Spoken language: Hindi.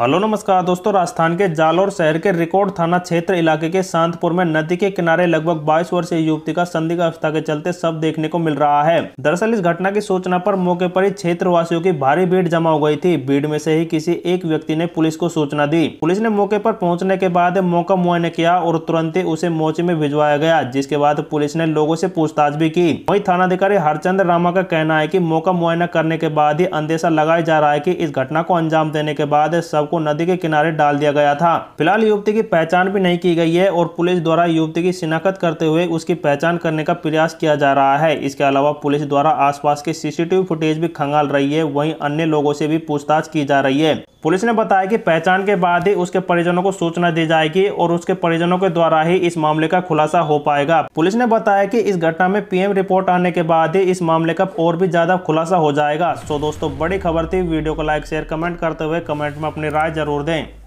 हेलो नमस्कार दोस्तों राजस्थान के जालौर शहर के रिकॉर्ड थाना क्षेत्र इलाके के शांतपुर में नदी के किनारे लगभग 22 वर्षीय युवती का संदिग्ध अवस्था के चलते सब देखने को मिल रहा है दरअसल इस घटना की सूचना पर मौके पर ही क्षेत्रवासियों की भारी भीड़ जमा हो गई थी भीड़ में से ही किसी एक व्यक्ति ने पुलिस को सूचना दी पुलिस ने मौके पर पहुंचने के बाद मौका मुआयना किया और तुरंत ही उसे मोचे में भिजवाया गया जिसके बाद पुलिस ने लोगों से पूछताछ भी की वही थानाधिकारी हरचंद रामा का कहना है की मौका मुआयना करने के बाद ही अंदेशा लगाया जा रहा है की इस घटना को अंजाम देने के बाद सब शव को नदी के किनारे डाल दिया गया था फिलहाल युवती की पहचान भी नहीं की गई है और पुलिस द्वारा युवती की शिनाख्त करते हुए उसकी पहचान करने का प्रयास किया जा रहा है इसके अलावा पुलिस द्वारा आसपास के सीसीटीवी फुटेज भी खंगाल रही है वहीं अन्य लोगों से भी पूछताछ की जा रही है पुलिस ने बताया कि पहचान के बाद ही उसके परिजनों को सूचना दी जाएगी और उसके परिजनों के द्वारा ही इस मामले का खुलासा हो पाएगा पुलिस ने बताया कि इस घटना में पीएम रिपोर्ट आने के बाद ही इस मामले का और भी ज्यादा खुलासा हो जाएगा सो दोस्तों बड़ी खबर थी वीडियो को लाइक शेयर कमेंट करते हुए कमेंट में अपनी राय जरूर दें